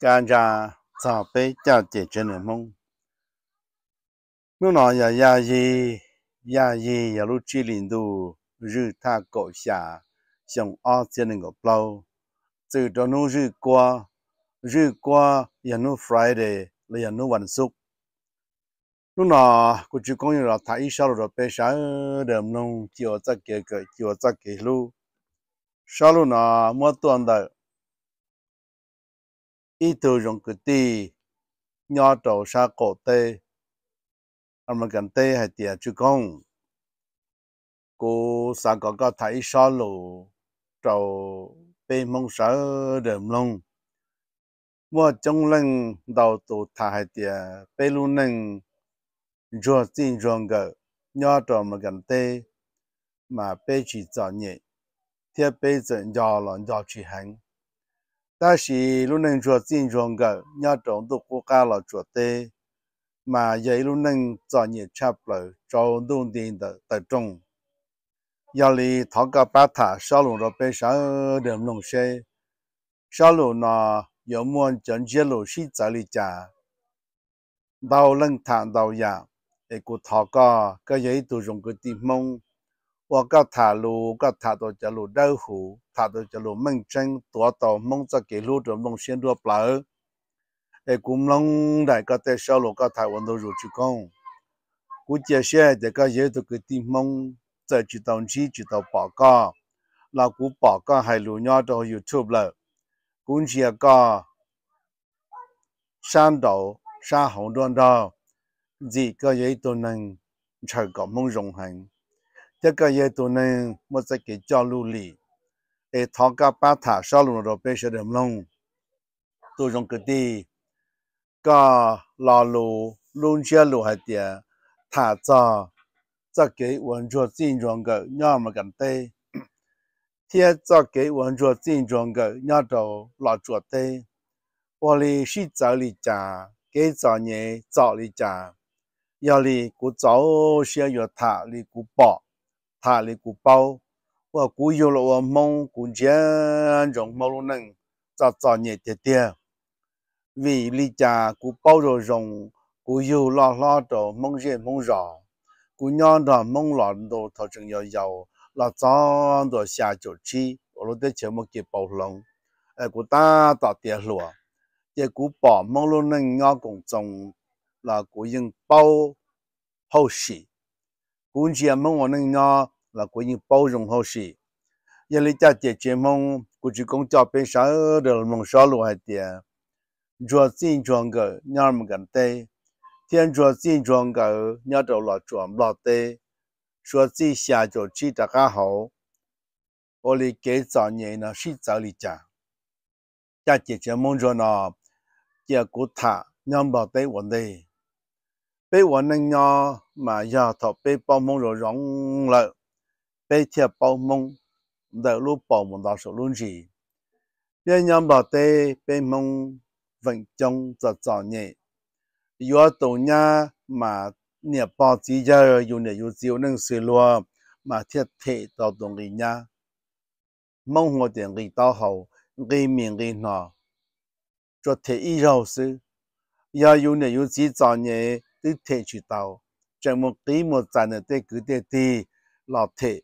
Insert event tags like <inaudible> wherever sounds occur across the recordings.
cha ra sao bé cha chị chân này mong nó nào giờ ya gì ya gì ya lúc chi liền đủ tha từ đó qua qua 日他狗下像阿姐那个包，这到侬日过日过也侬 Friday 了也侬晚上。lúc nào cô chú con như là thấy sao rồi bé sáng đêm nông chiều tắt kề kề chiều tắt kề lu sao lúc nào mua tuần đời ít tuổi dùng cái tì nhỏ trâu sa cổ tê anh mà gần tê hay tiệt chú công cô sa có có thấy sao lù trâu bê mong sợ đệm lông mua trong lưng đầu tụ thả hai tia bê lu nâng rùa tin rong gờ nhỏ trò mà gần tê mà bê chỉ cho nhẹ thiết bê dẫn dò lòn dò chỉ hành ta chỉ lu nâng rùa tin rong gờ nhỏ trống tụ cô ca lò chuột tê mà giấy lu nâng cho nhẹ chạp lời trâu đun tiền tờ tờ trùng giờ li thọ cái ba thả sau lũ rồi bây giờ đêm nông xe sau lũ nó giờ muốn chọn chế lũ xí trả li trả đầu lưng thẳng đầu nhà để cụ thọ cái cái gì tụ dùng cái tim mông và cái thả lũ cái thả đồ chả lũ đau hủ thả đồ chả lũ mừng chân tua tàu mông cho cái lũ rồi nông xe đua bờ để cụ long đại cái tế sau lũ cái thả vận đồ rồi chứ không cụ chia sẻ để cái gì tụ cái tim mông giờ chỉ tàu chỉ chỉ tàu bỏ co là cú bỏ co hay lù nhau cho youtube là cũng chỉ có sang đầu sang hồng đoan đó gì cơ giấy tôi nên chờ có mong rộng hành thế cơ giấy tôi nên một sẽ cái cho lưu lì để thọ cả ba thả sau luôn rồi bây giờ đầm lông tôi dùng cái đi có lò lù luôn chưa lù hay tiệt thả cho 咱给完成新装的要么更对；替咱 <coughs> 给完成新装的丫头拉着对。我哩洗澡哩家，给早年澡哩家，夜里顾早洗浴他哩顾包，他哩顾包，我顾有了我梦，顾前从没能早早夜点点，为哩家顾包着容，顾有老老多梦想梦想。姑娘她梦老多，她想要游，那早到下脚去，我那点钱没给包弄。哎，姑大打跌落，诶，古爸梦老能让共中，那个人包好事。姑娘梦我能让那个人包容好事。夜里大姐姐梦过去公交边上，的梦少路还点，住进庄个，俺们个带。当作新装修的，拿到楼下落地，说在下脚得特好。我哩给早年呢，洗澡哩家，再姐姐梦想呢，就扩大人保地问的，被我们呢马丫头被包梦着用了，被贴包梦道路包梦到手暖气，别人保地被梦稳重在早人。yo tổ nhà mà nhà bỏ chỉ ra rồi dùng để dùng chiếu nâng sự lo mà thiết thể tạo tổng cái nhà mong hồ tiền cái tạo hậu cái miệng cái nọ cho thể ý rau sư giờ dùng để dùng chỉ cho nhẹ tự thể chỉ tạo chẳng một tí một trận là tê cứ tê tì lọ thể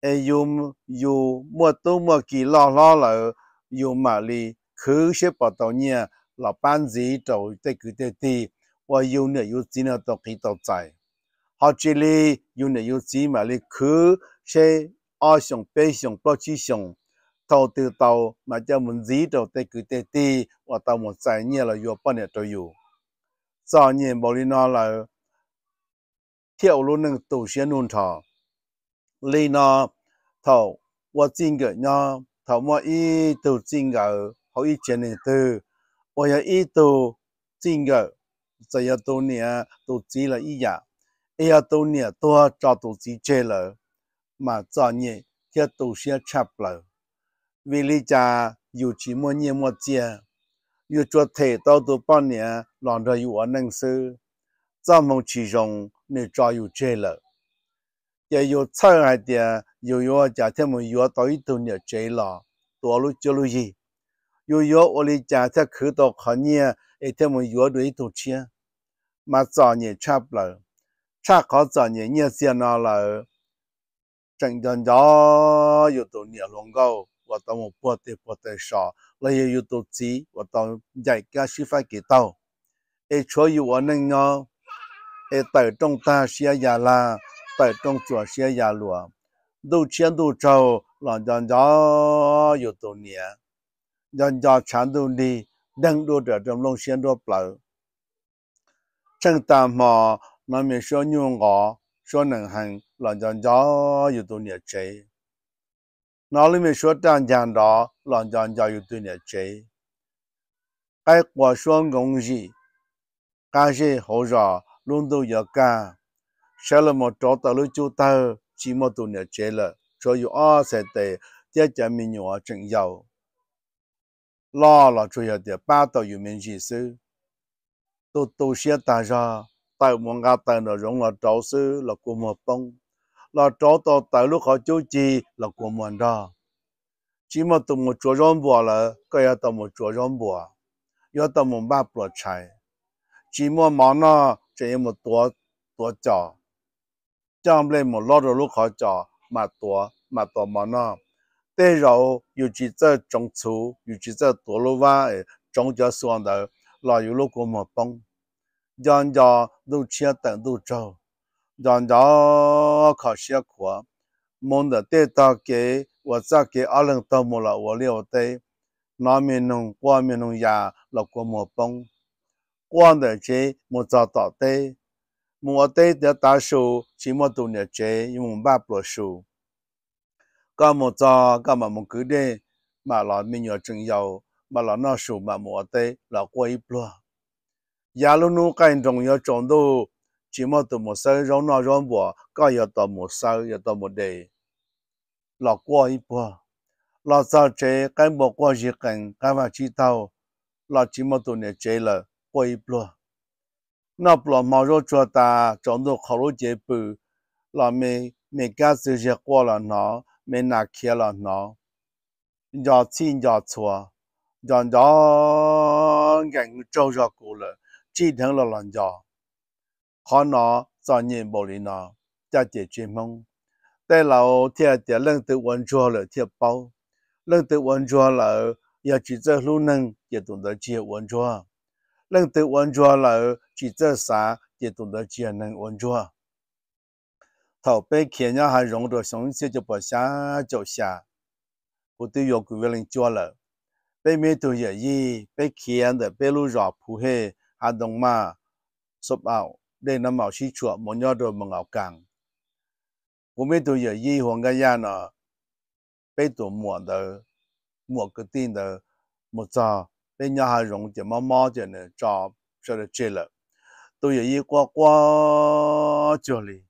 ai dùng dù mua tu mua kỳ lo lo là dùng mà li cứ xếp bỏ tàu nhà 老班子就对佢哋啲，我要你要錢啊，到幾多債？好似你要你要錢嘛，你佢係愛上悲上多痴上，到到到嘛就門子就對佢哋啲，我到門債呢啦，要半年都有。早年冇你拿來，跳路能都先弄他，你呢？頭我真嘅呢，頭我一都真嘅，好以前嘅都。我有一多金的，这一多年都积了一样，一一多年多找到自己了，嘛早年也都是差不了。为了家，有几么年么节，有脚腿到到半年，老着有我能受。咱们其中哪家有钱了，也有惨一点，有我家庭们有到一多年钱了，多了就了伊。有药我里家在口到考验，一天么药都一头吃，嘛早年吃不了，吃好早年也些那了，真正家有到年龙高，我到我不得不得少，那也有到鸡，我到人家媳妇给到，一出有我能啊，一带动大些伢啦，带动做些伢罗，都钱都找，老人家有到年。人家强度力，领导这种路线都不走。正大嘛，那民说牛娃说能行，老人家有多年追。那里没说当家的，老人家有多年追。该过说工事，该说好校，领导要干。说了嘛，找到了就到，寂寞多年追了，才有啊些的点点美女真要。拉了出要的搬到有名居所。到都先大厦，带我们家带着容了招事，老过么动。老找到大楼后就进，老过么着。起码都没做上班了，更也都没着上班，要怎么买不菜，起码毛呢，也么多多交？将来么老着路口交，买多买多毛呢。对，然后尤其在中秋，尤其在端午晚，张家酸豆那有那个么棒，人家都吃等都招，人家看些花，忙得带他给我家给阿伦都买了我了得，南面人、瓜面人也那个么棒，瓜的节莫着大得，莫得得大手，起码都要节有五不棵树。có một cho có mà một cứ đi mà là mình nhờ chừng dầu mà là nó sụp mà mùa tê là quay plua giá lúc nu cái trồng nhờ trồng đâu chỉ mà tụ một sơ rong nó rong bùa có giờ tụ một sơ giờ tụ một đề là quay plua là sao chế cái bộ qua gì cảnh cái mà chỉ tàu là chỉ mà tụ này chế là quay plua nó plua mà rồi cho ta trong đâu khó rồi chế bự là mình mình cá sự việc qua là nó 没拿开了，拿伢进伢错，伢伢给人照惹过了，折腾了人家。好拿三年不哩拿，家家均衡。带老爹爹认得温住好了贴包，冷得温住了，要记着路能也懂得去温住，冷得温住了，记着啥也懂得去能温住。头被天人还用着绳子就把山脚下，不对，越过越能抓了。背面都愿一被天人在背路上铺下，还动嘛？说好，对那毛细抓，没抓到没搞干，我们都有意和我一样啊，被都摸到，摸个定的摸着被人家用着毛毛着呢，抓晓得这了，都有一乖乖抓哩。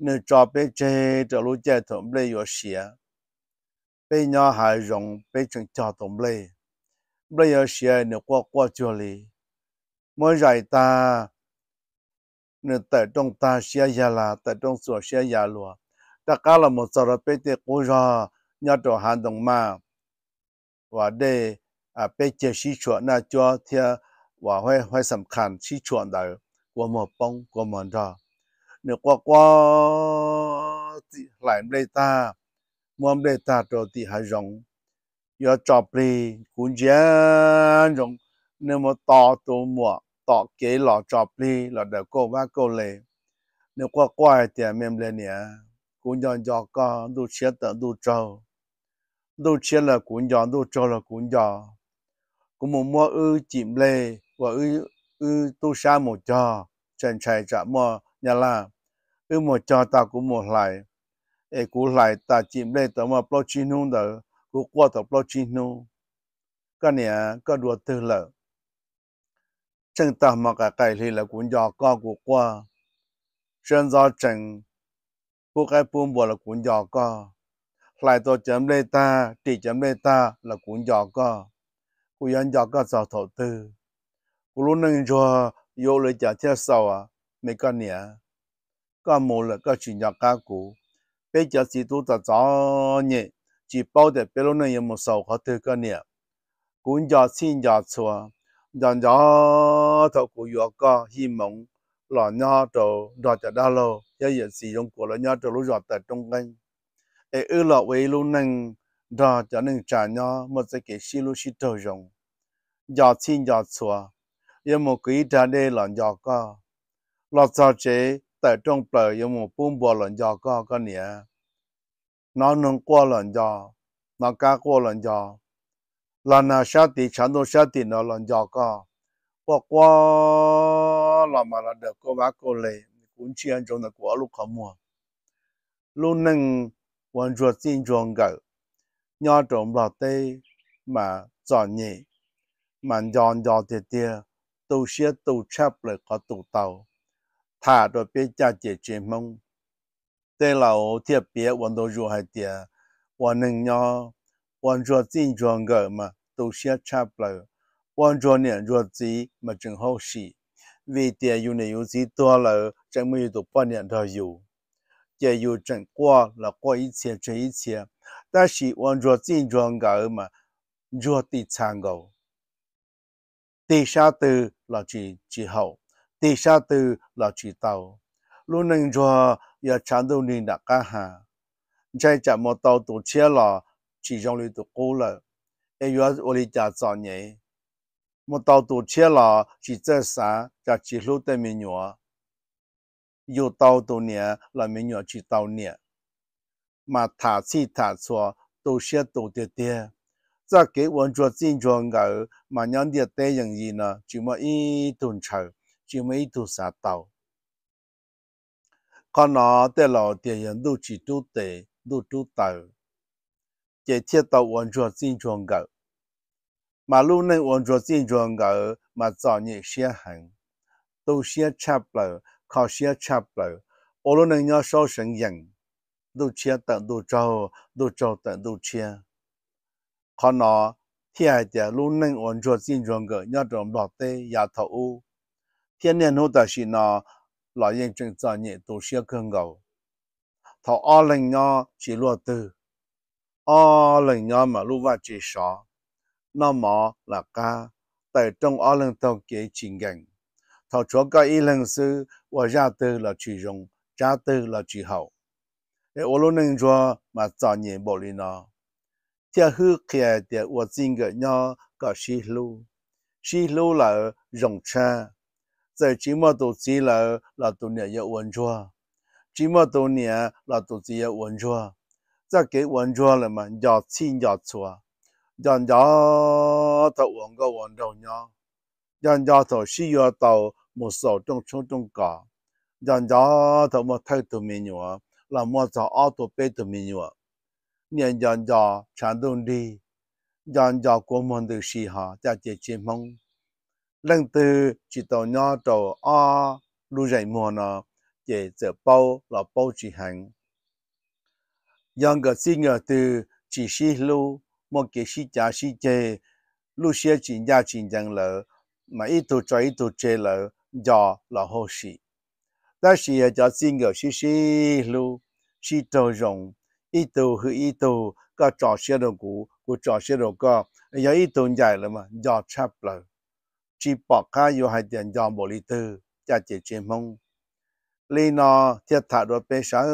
nên cho bé chơi cho lũ trẻ thủng lê yo xia bé nhỏ hài rộng bé chẳng cho thủng lê lê yo xia nên qua qua chỗ lì mỗi giải ta nên tại trong ta xia già là tại trong sổ xia già lùa ta cá là một sổ bé tê cố ra nhà trò hàn đồng mà và để à bé chơi xí chuột na cho thì và hơi hơi sầm khăn xí chuột đời của một bông của một đó nếu qua qua lại đây ta muốn đây ta đồ thì hay rộng giờ cho bê cũng dễ rộng nếu mà to tổ mua to kế lọ cho bê lọ để cô và cô lệ nếu qua qua thì mềm lên nhé cũng dọn dọn con đủ chết tận đủ trâu đủ chết là cũng dọn đủ trâu là cũng dọn cũng muốn mua ư chìm lê và ư ư tu sa một cho chân chạy chạy mua nhà là ư mà cho ta cũng một lại ê cũng lại ta chìm đây tao mà plo chín nu, đó cú qua tao plo chín nu, cái này có đùa tư lợ chân ta mà cả cái thì là cũng do có cũng qua chân do chân cú cái buôn bò là cũng do có lại tôi chấm đây ta chỉ chấm đây ta là cũng do có cú yên do có sao thổ tư cú luôn nâng cho vô lời trả theo sau à mấy con nè có mù là có chuyện nhạc ca cũ bây giờ chỉ tu tập gió nhẹ chỉ bảo để bây lúc này một sầu khó thứ con nè cũng giờ xin giờ chùa giờ giờ thọ của yêu có hy vọng là nhau đồ đồ cho đa lô giờ giờ sử dụng của là nhau đồ lúc giờ tại trung kênh để ư lọ với lúc nâng đó cho nên trả nhau một cái cái xí lúc xí đồ dùng giờ xin giờ chùa giờ một cái trả đây là giờ có lọt sao chế tại trong bờ yêu một bùm bò lần giò co có nè nó nung qua lần giò nó cá qua lần giò là nào sao thì chẳng đâu sao thì nó lần giò có qua qua là mà là được có bác cô lệ cũng chỉ ăn trong là của lúc không mua luôn nâng quan chuột xin chuồng gạo nho trộm lọt tê mà giòn nhị mà giòn giòn thiệt tia tu xia tu chắp lại có tụ tàu 他这边家借钱么？在老这别问州人海底下，我宁愿温州金融界嘛，都是差不了。温着人融资嘛，真好使。为地有的有些多了，就没有多少人贷有，也有真过老过一切这一切，但是温州金融界嘛，融资长久，第三的老就之后。tì xa từ là chỉ tàu luôn nâng cho ya chán đâu nên đã cá hà chạy chạm một tàu tổ chia là chỉ trong lý tổ cố là ai vừa ở lý trả cho nhé một tàu tổ chia là chỉ chơi xa, trả chỉ lưu tên mình nhỏ dù tàu tổ nhẹ là mình nhỏ chỉ tàu nhẹ mà thả chi thả cho tổ chia tổ tiệt tiệt ra kế quân cho xin cho ngờ mà nhóm địa tế อย่าง gì nè chỉ mà ít tuần chờ 就没一座桥，看那在老电影《路基、路堤、路竹道，这些道完全正常个。马路能完全正常个，没遭遇先行，都先车不了，靠先车不了。路能要缩成形，都车等都走，都走等都车。看那天下的路能完全正常个，那种落地、丫头路。天天都头是那老认正作业，多些更高。他二零年是落得，二零年嘛，六万七少。那么那个代中二零都给钱给，他全个一人是我家得了其中，家得了最后，在我们这嘛作业不里呢。最好起的我几个呢？个西路，西路来杨车。在今么多子了，老多年也稳住。今末多年，老多些也稳住。再给稳住了嘛，越欠要错。人家头往高往高捏，人家头需要到木少中从中搞，人家头没态度的用，老没少阿土白度没用。人家家天动地，人家国门都失哈，在这金榜。lần từ chỉ tàu nho tàu o lu dạy mùa nó để giờ bao là bao chỉ hành yang cái xin ngờ từ chỉ xí lu một cái xí cha xí chê lu xia chỉ nhà chỉ chẳng là mà ít tu cho ít tu chê là do là hồ sĩ ta xí cho xin ngờ xí xí lu xí tàu rồng ít tu hư ít tu có trò xe đồ cũ của trò xe đồ có giờ ít tu dài lắm mà do chấp lỡ chỉ bỏ cả yêu hai tiền dòng bộ lý tư cha chỉ chuyên mông lý nó thiệt thà đồ bê sáng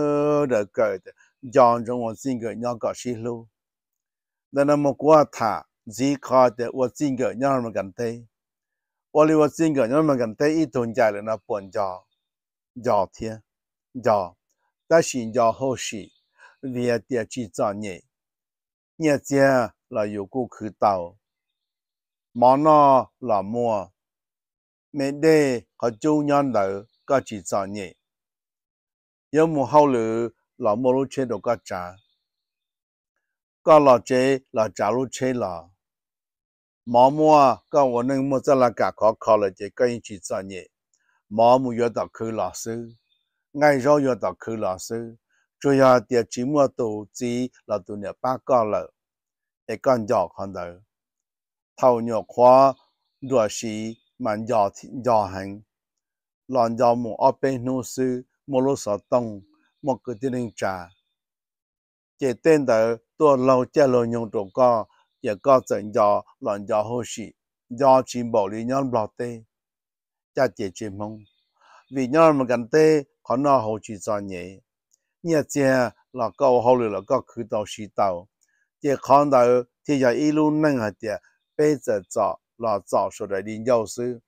đỡ cởi dòng trong một sinh gửi nhau có xí lưu nên là một quả thả dì khó để một sinh gửi nhau mà gần tê và lý một sinh gửi nhau mà gần tê ít tồn tại là nó buồn dò dò thiên dò ta xin dò hô xì vì địa chỉ dò nhẹ nhẹ chia là yêu cụ khứ tàu mà nó là mua mẹ đê có chú nhân đỡ có chỉ sợ nhỉ yêu mù hậu lử là mua lúc chế đồ có trả có là chế là trả lúc chế là mà mua có ổn nên mua ra là cả khó khó là chế có những chỉ sợ nhỉ mỏ mù yếu tạo khứ là sư ngay rõ yếu tạo khứ là sư chủ yếu tiệt chỉ mua tù chỉ là tù nhà ba có lợi để con dọc hơn đời thầu nhỏ khóa đùa sĩ mà nhỏ nhỏ hành lòn nhỏ mù ở bên nô sư mô lô sở tông một cái tiên linh trà chỉ tên tờ tua lâu che lô nhung trộm co chỉ có dẫn nhỏ lòn nhỏ hô sĩ nhỏ chim bộ lý nhon bọt tê cha chỉ chim mông vì nhon mà gần tê khó nó hồ chỉ cho nhẹ nhẹ chè là câu hồ lì là câu khứ tàu sĩ tàu chỉ khó tờ thì giờ ilu nâng hạt chè 辈子做老早说的研究去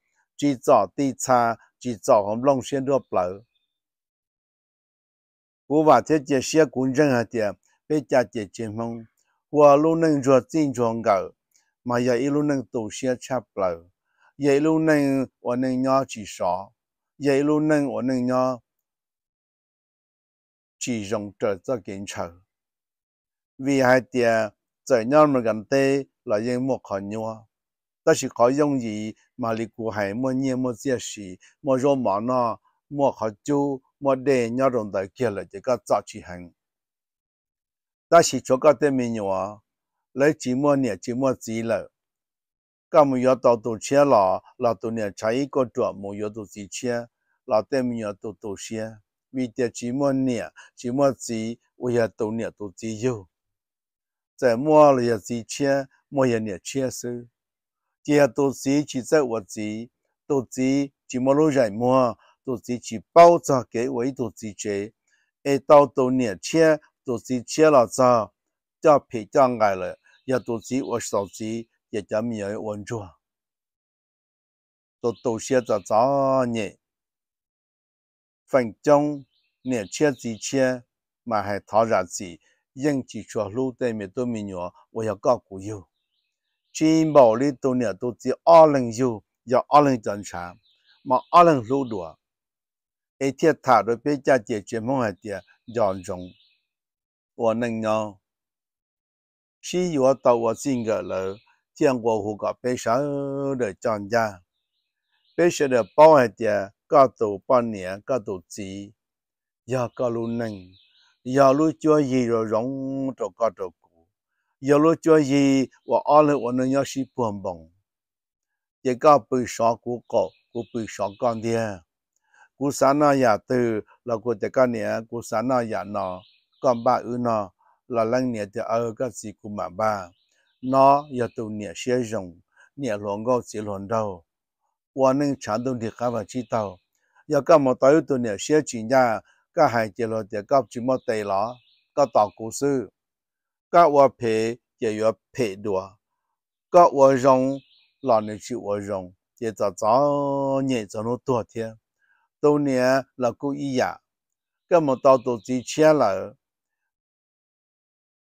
最早产，去最早还弄些尿布。我话这些写工程啊的，被家姐结婚，我一路能做正常高，嘛也一路能做些菜布，一路能我能尿少，所，一路能我能其中床做检查。为啥的，在娘们跟头？来，要么看啊。但是看容易，马里过海没那么些事，没肉马呢，没喝酒，没得肉种在吃了这个早出行。但是觉得没有来，寂寞年寂寞字了？干嘛要到读书了？来读年才一个段，没有读书写，来读念多读书，没得寂寞年寂寞字？我也读念多自由。在马路也骑车，莫有那车手，这些都是骑在窝子，都是骑马在上的，都是骑爆炸给围堵之车，而道到那车都是骑老早，叫皮叫矮了，也都是我手子也叫没有稳住，都都是骑得早年，反正那车骑车，还讨着子。dân chỉ cho lưu tê mẹ tôi mình nhỏ và giờ có cụ yêu chim bảo lý tôi nè tôi chỉ ở lần yêu giờ ở lần chân trả mà ở lần lưu đùa ấy thiệt thà đối với cha chị chuyện mong hạt chị dọn rộng và nâng nhau khi yo tàu và xin gỡ lỡ thiên của hồ gặp bé sáu để chọn ra bé sáu để bảo hạt chị có tổ bao nhiêu có tổ gì giờ có luôn neng giờ lúc cho gì rồi rong cho cò trò cụ giờ lúc cho gì và ở lại nó nơi sĩ buồn bồng giờ có bị sợ của cậu của bị sợ con đi của sáng nay nhà từ là của giờ con nè của sáng nay nhà nó còn ba ư nó là lăng nè thì ở cái gì của mà ba nó giờ tụ nè sẽ dùng nhà luôn có chỉ luôn đâu và nên chán đâu thì khá và chi tàu giờ các một tối tụ nè sẽ chỉ nhà ก็หายเจริญเดียก็จุมอเตล้อก็ต่อกูซื้อก็ว่าเพเจียว่าเพดัวก็ว่ารงหลอนในชื่อว่ารงเจียจะจ้อเนี่ยจะรู้ตัวเทียตัวเนี้ยเรากูอีหยาก็มาต่อตัวจีเชียเลย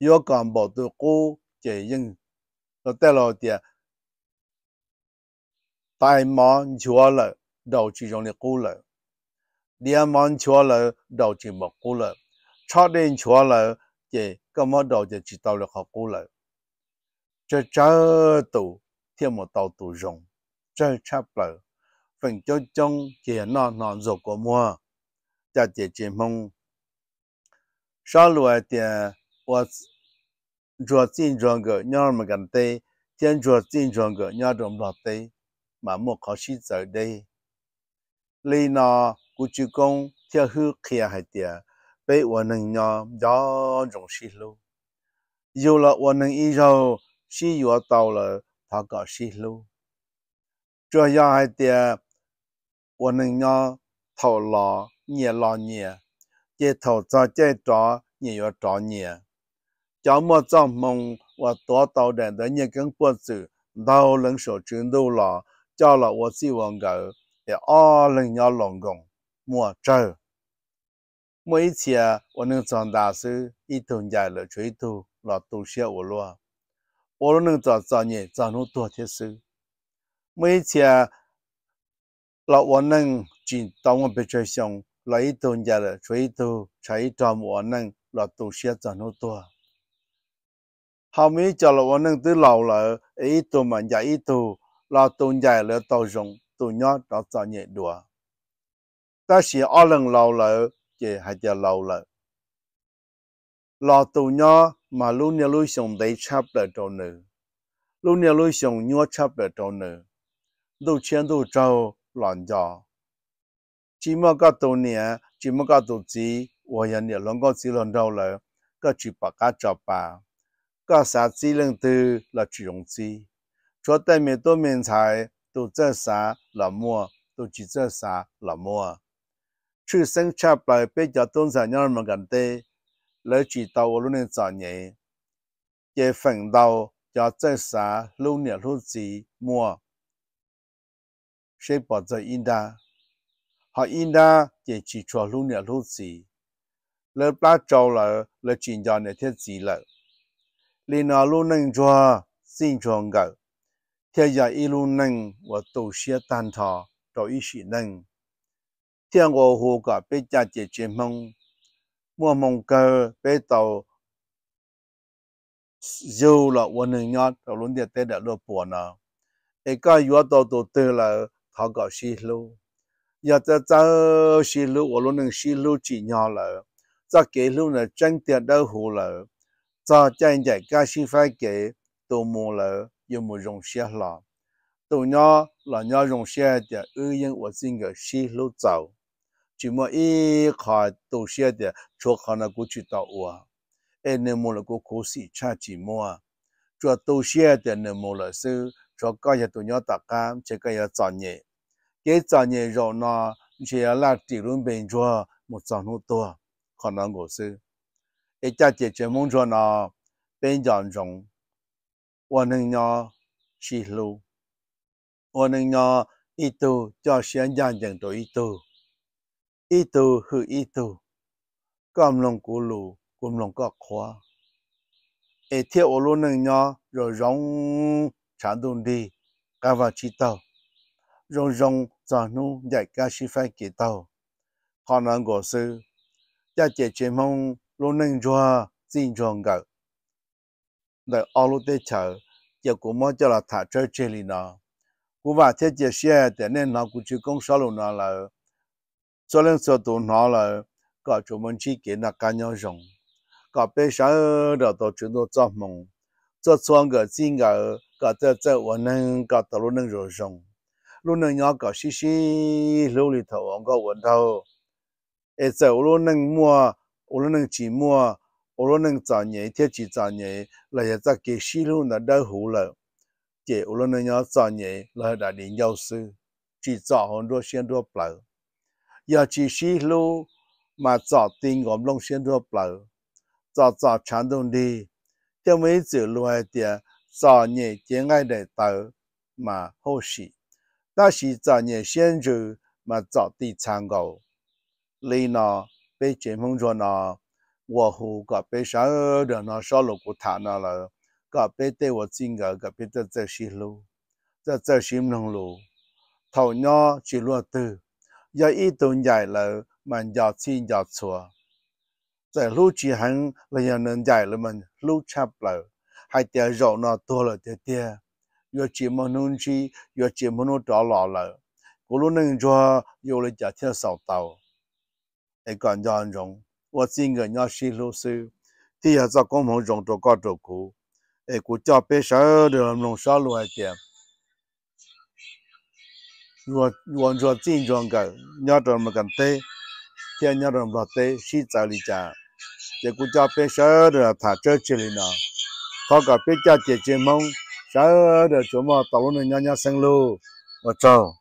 ยกก่อนบอกตัวกูเจียยังเราแต่เราเดีย大忙就完了，绕去让你过了。连忙去来，道歉蘑菇了，差点去来，也根本道歉迟到了还过了。这这都听不到尊重，这差不，反正总见那难做个么？在姐姐们，上路一点我做紧装个，娘们干带，听着紧装个，伢都不带，没莫考试在的，累那。我只讲，后好看一点，被我能让伢重视喽。有了我能依后，岁月到了他搞思路，这样一点我能让他老越老越，越头早越长越越长越。叫我做梦我多到了的，你更不知，到人手真多了，叫了我几万个，也二零幺零工。莫州。每一次啊，我能长大时，一头家了垂头，老都些我了，我能长早年长了多些事。每一次啊，老我能进到我别车上，老一头家了垂头，才找我能老都些长了多。后面叫了我能都老了，一头嘛也一头，老都家了到中，都要到早年多。但是阿伦老了，就还得老了。老土伢，骂路伢路兄弟七不个多年，路伢路兄弟七不多年，路钱都找老人家。吉么个多年，吉么个多钱，我伢两个子轮流来，各把家几百，各啥子领头来取工资，做对面对面菜，都做啥辣么，都做啥老么。chữ sinh cha lại bây giờ tôn giả nhau mà gần đây lấy chỉ đạo luôn nên trả nhẹ về phần đầu cho chân xá lưu niệm lưu gì mua sẽ bỏ giờ in đa họ in đa để chỉ cho lưu niệm lưu gì lấy ba trâu là lấy chỉ cho này thiết gì là liền là lưu nên cho xin cho ngờ thế giờ ít lưu nên và tổ sẽ tan thọ cho ít sĩ nên 天我胡个被家解决梦，莫梦个被到有了我能要到轮点带的落波呢，一个月到都得了他个西路，要在走西路我都能西路几年了，在给路呢真点到湖了，在真在家西发给都没了，又没用些了，都要老要用些的，因为我真个西路走。只要一开到学的，就可能过去到我，哎，你莫了过考试差几毛啊？只要到学的，你莫了书，就加一多伢打工，再加一作业，这作业若那，是阿拉理论变做冇做很多，可能我是，一家姐姐门做那边压中，我能那记录，我能那一度交些元件都一度。ý hư ý tu cầm lòng cú lù cầm lòng khóa ê thiệu ô lô nâng rồi rong trả đồn đi cả vào chi tàu rong rong giò nu dạy ca sĩ phải kỳ tàu họ nói gõ sư cha chế chế mong lô nâng cho xin cho ngờ đợi ô lô tê chờ giờ cũng mong cho là thả chơi chơi lì nó cú thế chế xe để nên nó cũng chưa công số lô nó là 做两做都拿来，搞出门去给那干养用，搞背上了都全都做梦，做穿个新衣搞各在在屋里恁各走路恁热生，恁要搞洗洗，屋里头往各闻到，哎，在屋里恁摸，屋里寂寞，屋里能找伢，贴起找伢，那也在给洗路那倒糊了，给屋里恁要找伢，来在里尿屎，只找很多些多白。要去西路，嘛早点我们农村都跑，早早长途的，就为走路一点，早热天爱的到嘛喝水，但是早热先就嘛早点参歌，累了被卷风穿呢，我呼个被上热了，上热过烫了了，个被对我惊个，个被得在心路，在在心弄路，头热就热得。giờ ít tuần dài là mình giờ xin giờ chùa giờ lúc chỉ hắn là giờ nên dài là mình lúc chập là hai tia rộ nó to là tia tia giờ chỉ muốn nung chi giờ chỉ muốn nung đó lọ là cố lúc nên cho giờ là giờ theo sầu tàu để còn cho anh rong 我今个要是老师，第一只工棚中做搞做苦，哎，我叫别啥的弄啥路一点。我我今天放假，娘们们跟爹，爹娘们跟得，洗澡回家。结果家被啥人打着急了呢？他跟别家姐姐们啥的做嘛捣乱的娘娘生路，我走。